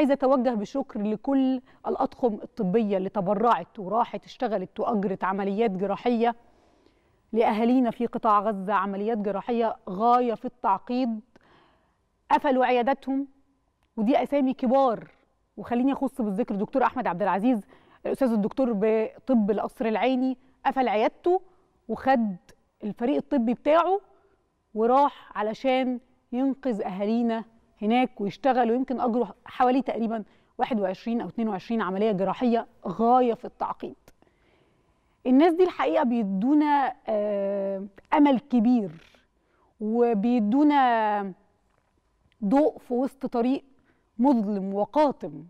عايزه اتوجه بشكر لكل الاطقم الطبيه اللي تبرعت وراحت اشتغلت واجرت عمليات جراحيه لاهالينا في قطاع غزه عمليات جراحيه غايه في التعقيد قفلوا عياداتهم ودي اسامي كبار وخليني اخص بالذكر دكتور احمد عبد العزيز الاستاذ الدكتور بطب القصر العيني قفل عيادته وخد الفريق الطبي بتاعه وراح علشان ينقذ اهالينا هناك ويشتغل ويمكن اجره حوالي تقريبا 21 او 22 عمليه جراحيه غايه في التعقيد الناس دي الحقيقه بيدونا آه، امل كبير وبيدونا ضوء في وسط طريق مظلم وقاتم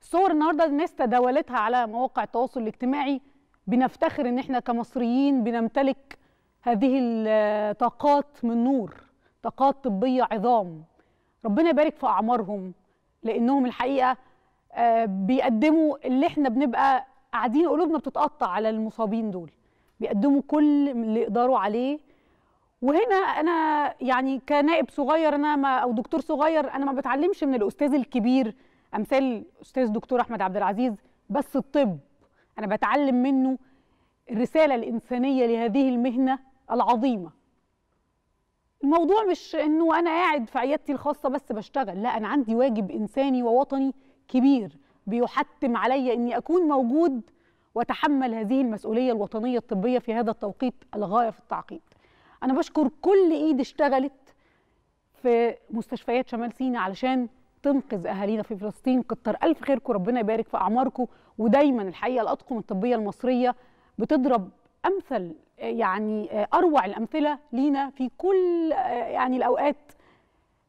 صور النهارده الناس تداولتها على مواقع التواصل الاجتماعي بنفتخر ان احنا كمصريين بنمتلك هذه الطاقات آه، من نور طاقات طبيه عظام ربنا يبارك في اعمارهم لانهم الحقيقه آه، بيقدموا اللي احنا بنبقى قاعدين قلوبنا بتتقطع على المصابين دول بيقدموا كل اللي يقدروا عليه وهنا انا يعني كنائب صغير انا ما او دكتور صغير انا ما بتعلمش من الاستاذ الكبير امثال استاذ دكتور احمد عبد العزيز بس الطب انا بتعلم منه الرساله الانسانيه لهذه المهنه العظيمه الموضوع مش انه انا قاعد في عيادتي الخاصه بس بشتغل لا انا عندي واجب انساني ووطني كبير بيحتم علي اني اكون موجود واتحمل هذه المسؤوليه الوطنيه الطبيه في هذا التوقيت الغايه في التعقيد انا بشكر كل ايد اشتغلت في مستشفيات شمال سيناء علشان تنقذ اهالينا في فلسطين كتر الف خيركم ربنا يبارك في اعماركم ودايما الحقيقه الاطقم الطبيه المصريه بتضرب امثل يعني اروع الامثله لينا في كل يعني الاوقات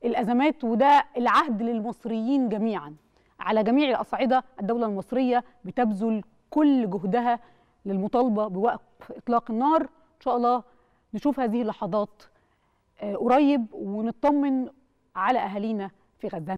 الازمات وده العهد للمصريين جميعا على جميع الاصعده الدوله المصريه بتبذل كل جهدها للمطالبه بوقف اطلاق النار ان شاء الله نشوف هذه اللحظات آه، قريب ونطمن على اهالينا في غزه